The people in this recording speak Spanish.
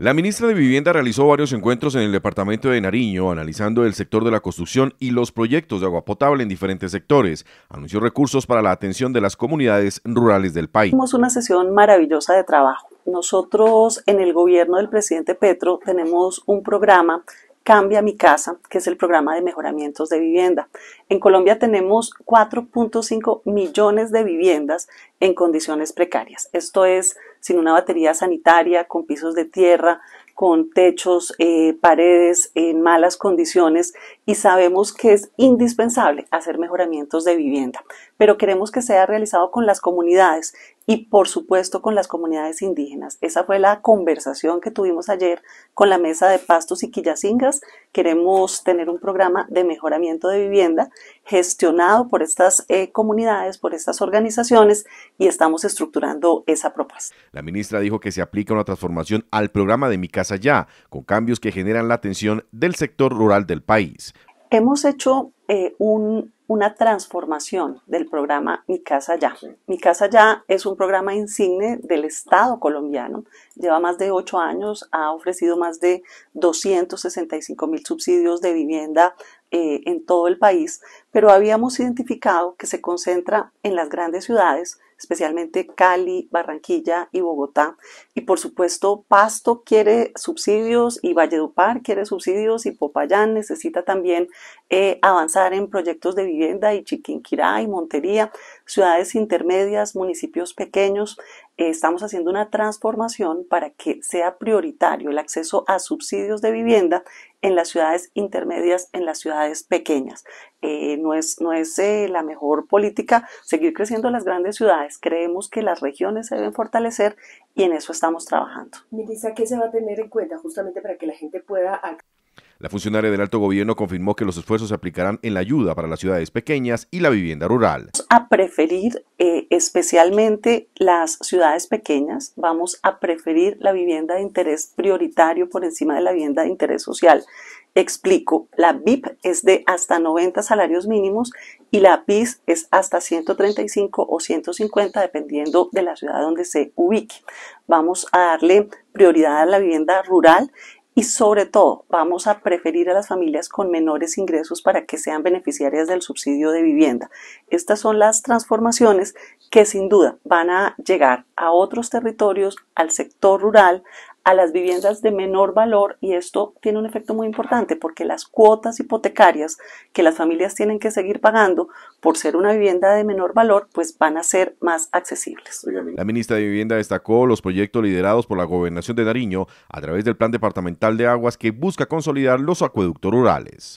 La ministra de Vivienda realizó varios encuentros en el departamento de Nariño, analizando el sector de la construcción y los proyectos de agua potable en diferentes sectores. Anunció recursos para la atención de las comunidades rurales del país. Tuvimos una sesión maravillosa de trabajo. Nosotros en el gobierno del presidente Petro tenemos un programa Cambia mi casa, que es el programa de mejoramientos de vivienda. En Colombia tenemos 4.5 millones de viviendas en condiciones precarias. Esto es sin una batería sanitaria, con pisos de tierra, con techos, eh, paredes en malas condiciones y sabemos que es indispensable hacer mejoramientos de vivienda, pero queremos que sea realizado con las comunidades y por supuesto con las comunidades indígenas. Esa fue la conversación que tuvimos ayer con la mesa de pastos y quillacingas. Queremos tener un programa de mejoramiento de vivienda gestionado por estas eh, comunidades, por estas organizaciones y estamos estructurando esa propuesta. La ministra dijo que se aplica una transformación al programa de Mi Casa allá, con cambios que generan la atención del sector rural del país. Hemos hecho eh, una transformación del programa Mi Casa Ya. Mi Casa Ya es un programa insigne del Estado colombiano. Lleva más de ocho años, ha ofrecido más de 265 mil subsidios de vivienda eh, en todo el país, pero habíamos identificado que se concentra en las grandes ciudades especialmente Cali, Barranquilla y Bogotá. Y por supuesto, Pasto quiere subsidios y Valledupar quiere subsidios y Popayán necesita también eh, avanzar en proyectos de vivienda y Chiquinquirá y Montería, ciudades intermedias, municipios pequeños estamos haciendo una transformación para que sea prioritario el acceso a subsidios de vivienda en las ciudades intermedias, en las ciudades pequeñas. Eh, no es, no es eh, la mejor política seguir creciendo las grandes ciudades. Creemos que las regiones se deben fortalecer y en eso estamos trabajando. Ministra, ¿qué se va a tener en cuenta justamente para que la gente pueda la funcionaria del alto gobierno confirmó que los esfuerzos se aplicarán en la ayuda para las ciudades pequeñas y la vivienda rural. A preferir eh, especialmente las ciudades pequeñas, vamos a preferir la vivienda de interés prioritario por encima de la vivienda de interés social. Explico, la VIP es de hasta 90 salarios mínimos y la PIS es hasta 135 o 150 dependiendo de la ciudad donde se ubique. Vamos a darle prioridad a la vivienda rural y sobre todo vamos a preferir a las familias con menores ingresos para que sean beneficiarias del subsidio de vivienda. Estas son las transformaciones que sin duda van a llegar a otros territorios, al sector rural, a las viviendas de menor valor y esto tiene un efecto muy importante porque las cuotas hipotecarias que las familias tienen que seguir pagando por ser una vivienda de menor valor pues van a ser más accesibles. La ministra de Vivienda destacó los proyectos liderados por la gobernación de Nariño a través del Plan Departamental de Aguas que busca consolidar los acueductos rurales.